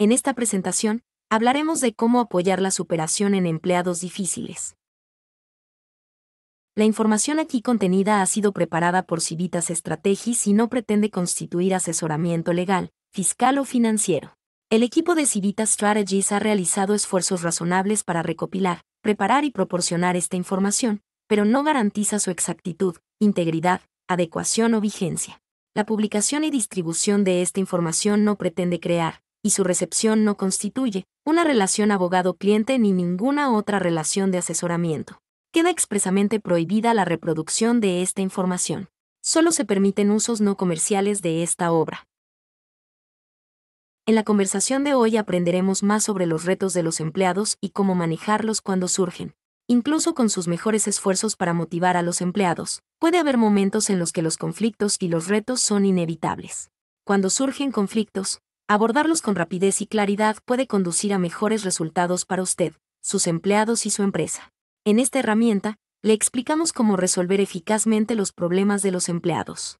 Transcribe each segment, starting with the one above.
En esta presentación, hablaremos de cómo apoyar la superación en empleados difíciles. La información aquí contenida ha sido preparada por Civitas Strategies y no pretende constituir asesoramiento legal, fiscal o financiero. El equipo de Civitas Strategies ha realizado esfuerzos razonables para recopilar, preparar y proporcionar esta información, pero no garantiza su exactitud, integridad, adecuación o vigencia. La publicación y distribución de esta información no pretende crear, y su recepción no constituye una relación abogado-cliente ni ninguna otra relación de asesoramiento. Queda expresamente prohibida la reproducción de esta información. Solo se permiten usos no comerciales de esta obra. En la conversación de hoy aprenderemos más sobre los retos de los empleados y cómo manejarlos cuando surgen. Incluso con sus mejores esfuerzos para motivar a los empleados, puede haber momentos en los que los conflictos y los retos son inevitables. Cuando surgen conflictos, Abordarlos con rapidez y claridad puede conducir a mejores resultados para usted, sus empleados y su empresa. En esta herramienta, le explicamos cómo resolver eficazmente los problemas de los empleados.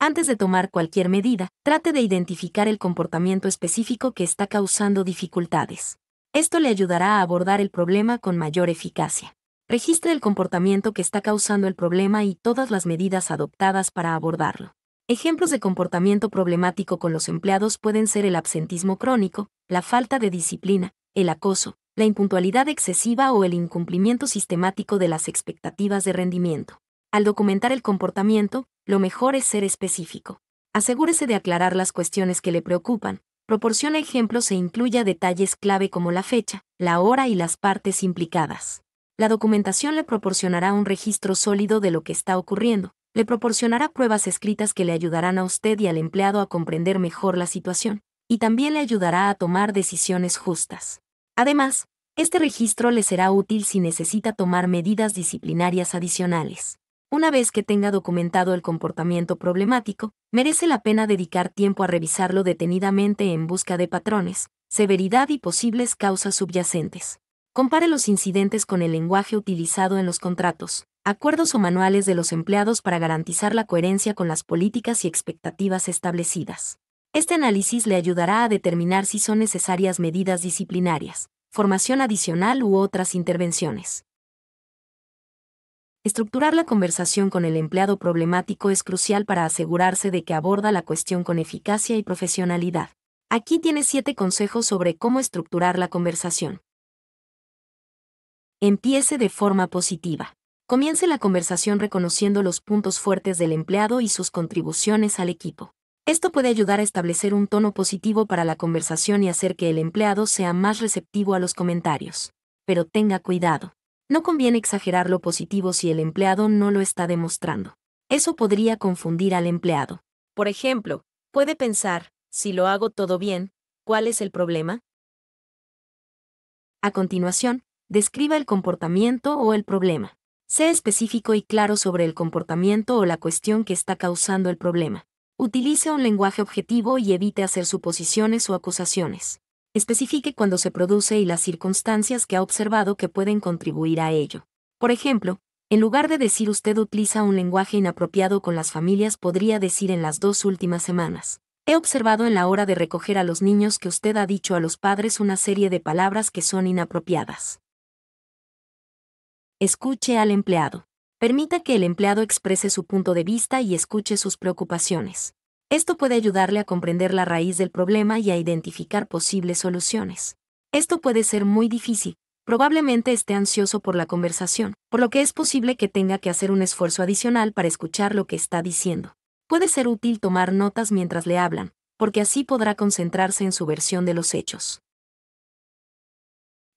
Antes de tomar cualquier medida, trate de identificar el comportamiento específico que está causando dificultades. Esto le ayudará a abordar el problema con mayor eficacia. Registre el comportamiento que está causando el problema y todas las medidas adoptadas para abordarlo. Ejemplos de comportamiento problemático con los empleados pueden ser el absentismo crónico, la falta de disciplina, el acoso, la impuntualidad excesiva o el incumplimiento sistemático de las expectativas de rendimiento. Al documentar el comportamiento, lo mejor es ser específico. Asegúrese de aclarar las cuestiones que le preocupan, proporciona ejemplos e incluya detalles clave como la fecha, la hora y las partes implicadas. La documentación le proporcionará un registro sólido de lo que está ocurriendo, le proporcionará pruebas escritas que le ayudarán a usted y al empleado a comprender mejor la situación, y también le ayudará a tomar decisiones justas. Además, este registro le será útil si necesita tomar medidas disciplinarias adicionales. Una vez que tenga documentado el comportamiento problemático, merece la pena dedicar tiempo a revisarlo detenidamente en busca de patrones, severidad y posibles causas subyacentes. Compare los incidentes con el lenguaje utilizado en los contratos, acuerdos o manuales de los empleados para garantizar la coherencia con las políticas y expectativas establecidas. Este análisis le ayudará a determinar si son necesarias medidas disciplinarias, formación adicional u otras intervenciones. Estructurar la conversación con el empleado problemático es crucial para asegurarse de que aborda la cuestión con eficacia y profesionalidad. Aquí tiene siete consejos sobre cómo estructurar la conversación. Empiece de forma positiva. Comience la conversación reconociendo los puntos fuertes del empleado y sus contribuciones al equipo. Esto puede ayudar a establecer un tono positivo para la conversación y hacer que el empleado sea más receptivo a los comentarios. Pero tenga cuidado. No conviene exagerar lo positivo si el empleado no lo está demostrando. Eso podría confundir al empleado. Por ejemplo, puede pensar, si lo hago todo bien, ¿cuál es el problema? A continuación, describa el comportamiento o el problema. Sé específico y claro sobre el comportamiento o la cuestión que está causando el problema. Utilice un lenguaje objetivo y evite hacer suposiciones o acusaciones. Especifique cuándo se produce y las circunstancias que ha observado que pueden contribuir a ello. Por ejemplo, en lugar de decir usted utiliza un lenguaje inapropiado con las familias, podría decir en las dos últimas semanas. He observado en la hora de recoger a los niños que usted ha dicho a los padres una serie de palabras que son inapropiadas. Escuche al empleado. Permita que el empleado exprese su punto de vista y escuche sus preocupaciones. Esto puede ayudarle a comprender la raíz del problema y a identificar posibles soluciones. Esto puede ser muy difícil. Probablemente esté ansioso por la conversación, por lo que es posible que tenga que hacer un esfuerzo adicional para escuchar lo que está diciendo. Puede ser útil tomar notas mientras le hablan, porque así podrá concentrarse en su versión de los hechos.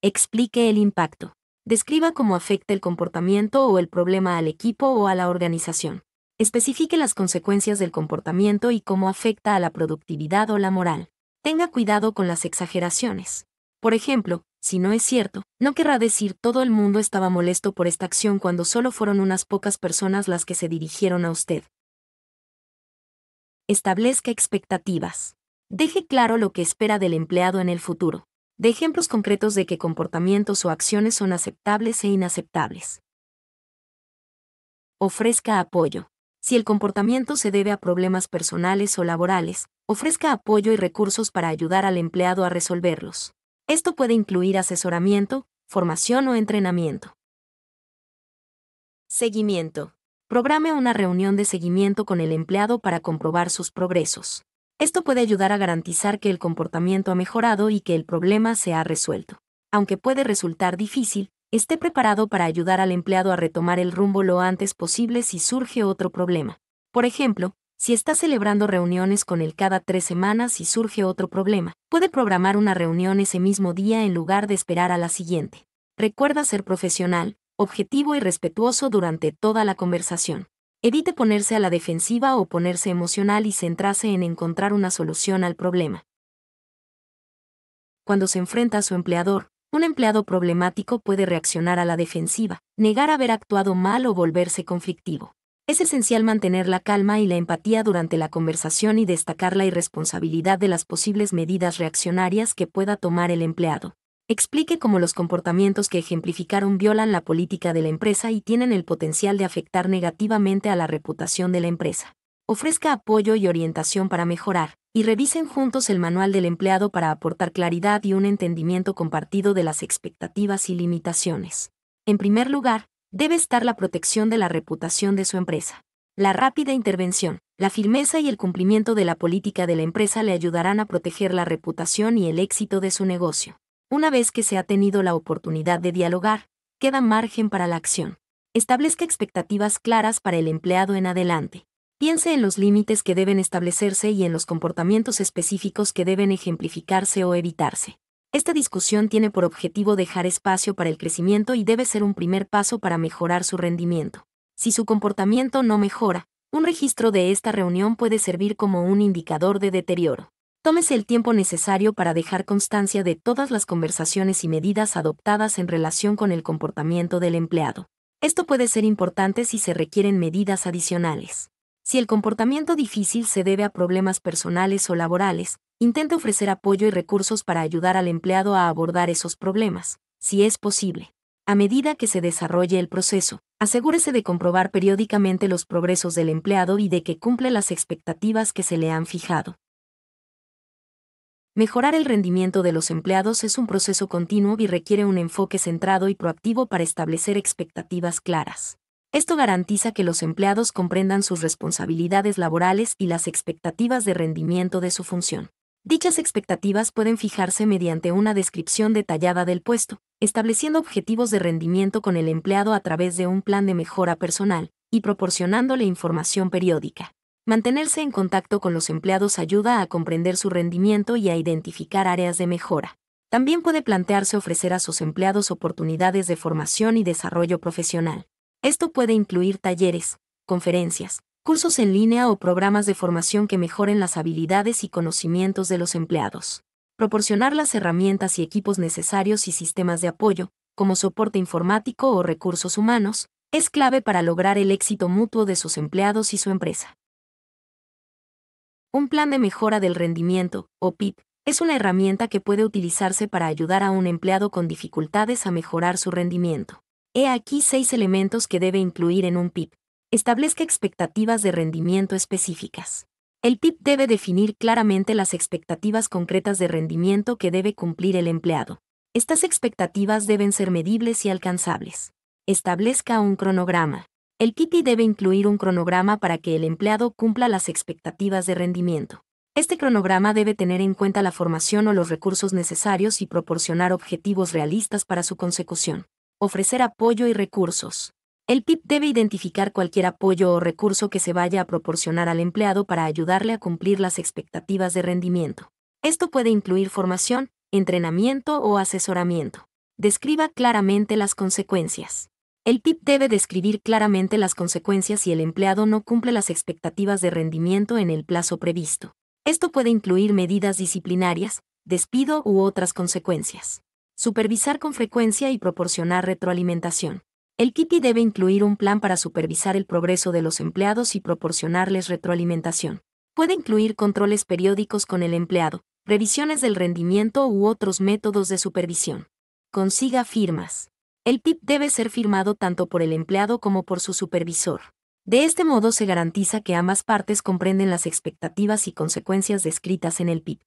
Explique el impacto. Describa cómo afecta el comportamiento o el problema al equipo o a la organización. Especifique las consecuencias del comportamiento y cómo afecta a la productividad o la moral. Tenga cuidado con las exageraciones. Por ejemplo, si no es cierto, no querrá decir todo el mundo estaba molesto por esta acción cuando solo fueron unas pocas personas las que se dirigieron a usted. Establezca expectativas. Deje claro lo que espera del empleado en el futuro de ejemplos concretos de qué comportamientos o acciones son aceptables e inaceptables. Ofrezca apoyo. Si el comportamiento se debe a problemas personales o laborales, ofrezca apoyo y recursos para ayudar al empleado a resolverlos. Esto puede incluir asesoramiento, formación o entrenamiento. Seguimiento. Programe una reunión de seguimiento con el empleado para comprobar sus progresos. Esto puede ayudar a garantizar que el comportamiento ha mejorado y que el problema se ha resuelto. Aunque puede resultar difícil, esté preparado para ayudar al empleado a retomar el rumbo lo antes posible si surge otro problema. Por ejemplo, si está celebrando reuniones con él cada tres semanas y surge otro problema, puede programar una reunión ese mismo día en lugar de esperar a la siguiente. Recuerda ser profesional, objetivo y respetuoso durante toda la conversación. Evite ponerse a la defensiva o ponerse emocional y centrarse en encontrar una solución al problema. Cuando se enfrenta a su empleador, un empleado problemático puede reaccionar a la defensiva, negar haber actuado mal o volverse conflictivo. Es esencial mantener la calma y la empatía durante la conversación y destacar la irresponsabilidad de las posibles medidas reaccionarias que pueda tomar el empleado explique cómo los comportamientos que ejemplificaron violan la política de la empresa y tienen el potencial de afectar negativamente a la reputación de la empresa. Ofrezca apoyo y orientación para mejorar, y revisen juntos el manual del empleado para aportar claridad y un entendimiento compartido de las expectativas y limitaciones. En primer lugar, debe estar la protección de la reputación de su empresa. La rápida intervención, la firmeza y el cumplimiento de la política de la empresa le ayudarán a proteger la reputación y el éxito de su negocio. Una vez que se ha tenido la oportunidad de dialogar, queda margen para la acción. Establezca expectativas claras para el empleado en adelante. Piense en los límites que deben establecerse y en los comportamientos específicos que deben ejemplificarse o evitarse. Esta discusión tiene por objetivo dejar espacio para el crecimiento y debe ser un primer paso para mejorar su rendimiento. Si su comportamiento no mejora, un registro de esta reunión puede servir como un indicador de deterioro tómese el tiempo necesario para dejar constancia de todas las conversaciones y medidas adoptadas en relación con el comportamiento del empleado. Esto puede ser importante si se requieren medidas adicionales. Si el comportamiento difícil se debe a problemas personales o laborales, intente ofrecer apoyo y recursos para ayudar al empleado a abordar esos problemas, si es posible. A medida que se desarrolle el proceso, asegúrese de comprobar periódicamente los progresos del empleado y de que cumple las expectativas que se le han fijado. Mejorar el rendimiento de los empleados es un proceso continuo y requiere un enfoque centrado y proactivo para establecer expectativas claras. Esto garantiza que los empleados comprendan sus responsabilidades laborales y las expectativas de rendimiento de su función. Dichas expectativas pueden fijarse mediante una descripción detallada del puesto, estableciendo objetivos de rendimiento con el empleado a través de un plan de mejora personal y proporcionándole información periódica. Mantenerse en contacto con los empleados ayuda a comprender su rendimiento y a identificar áreas de mejora. También puede plantearse ofrecer a sus empleados oportunidades de formación y desarrollo profesional. Esto puede incluir talleres, conferencias, cursos en línea o programas de formación que mejoren las habilidades y conocimientos de los empleados. Proporcionar las herramientas y equipos necesarios y sistemas de apoyo, como soporte informático o recursos humanos, es clave para lograr el éxito mutuo de sus empleados y su empresa. Un plan de mejora del rendimiento, o PIP, es una herramienta que puede utilizarse para ayudar a un empleado con dificultades a mejorar su rendimiento. He aquí seis elementos que debe incluir en un PIP. Establezca expectativas de rendimiento específicas. El PIP debe definir claramente las expectativas concretas de rendimiento que debe cumplir el empleado. Estas expectativas deben ser medibles y alcanzables. Establezca un cronograma el PIPI debe incluir un cronograma para que el empleado cumpla las expectativas de rendimiento. Este cronograma debe tener en cuenta la formación o los recursos necesarios y proporcionar objetivos realistas para su consecución. Ofrecer apoyo y recursos. El PIP debe identificar cualquier apoyo o recurso que se vaya a proporcionar al empleado para ayudarle a cumplir las expectativas de rendimiento. Esto puede incluir formación, entrenamiento o asesoramiento. Describa claramente las consecuencias. El TIP debe describir claramente las consecuencias si el empleado no cumple las expectativas de rendimiento en el plazo previsto. Esto puede incluir medidas disciplinarias, despido u otras consecuencias. Supervisar con frecuencia y proporcionar retroalimentación. El TIPI debe incluir un plan para supervisar el progreso de los empleados y proporcionarles retroalimentación. Puede incluir controles periódicos con el empleado, revisiones del rendimiento u otros métodos de supervisión. Consiga firmas. El PIP debe ser firmado tanto por el empleado como por su supervisor. De este modo se garantiza que ambas partes comprenden las expectativas y consecuencias descritas en el PIP.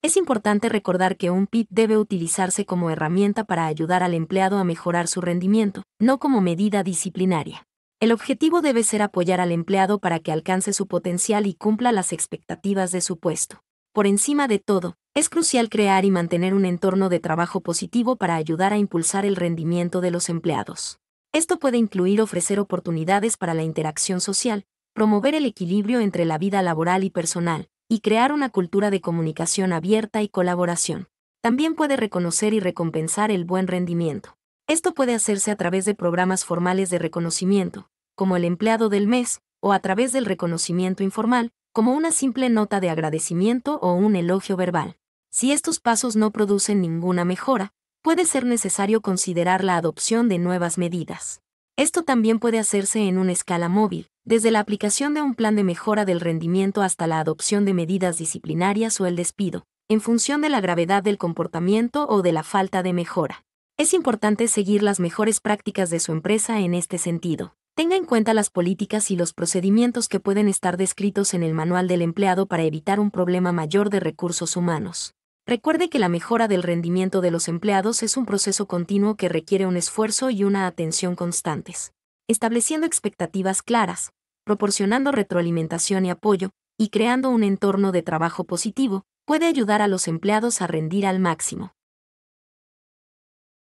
Es importante recordar que un PIP debe utilizarse como herramienta para ayudar al empleado a mejorar su rendimiento, no como medida disciplinaria. El objetivo debe ser apoyar al empleado para que alcance su potencial y cumpla las expectativas de su puesto. Por encima de todo, es crucial crear y mantener un entorno de trabajo positivo para ayudar a impulsar el rendimiento de los empleados. Esto puede incluir ofrecer oportunidades para la interacción social, promover el equilibrio entre la vida laboral y personal, y crear una cultura de comunicación abierta y colaboración. También puede reconocer y recompensar el buen rendimiento. Esto puede hacerse a través de programas formales de reconocimiento, como el empleado del mes, o a través del reconocimiento informal, como una simple nota de agradecimiento o un elogio verbal. Si estos pasos no producen ninguna mejora, puede ser necesario considerar la adopción de nuevas medidas. Esto también puede hacerse en una escala móvil, desde la aplicación de un plan de mejora del rendimiento hasta la adopción de medidas disciplinarias o el despido, en función de la gravedad del comportamiento o de la falta de mejora. Es importante seguir las mejores prácticas de su empresa en este sentido. Tenga en cuenta las políticas y los procedimientos que pueden estar descritos en el manual del empleado para evitar un problema mayor de recursos humanos. Recuerde que la mejora del rendimiento de los empleados es un proceso continuo que requiere un esfuerzo y una atención constantes. Estableciendo expectativas claras, proporcionando retroalimentación y apoyo, y creando un entorno de trabajo positivo, puede ayudar a los empleados a rendir al máximo.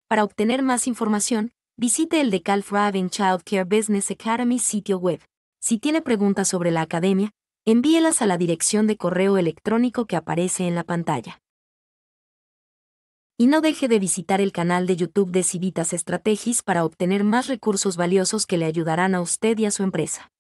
Para obtener más información, visite el de Raven Child Care Business Academy sitio web. Si tiene preguntas sobre la academia, envíelas a la dirección de correo electrónico que aparece en la pantalla. Y no deje de visitar el canal de YouTube de Civitas Estrategis para obtener más recursos valiosos que le ayudarán a usted y a su empresa.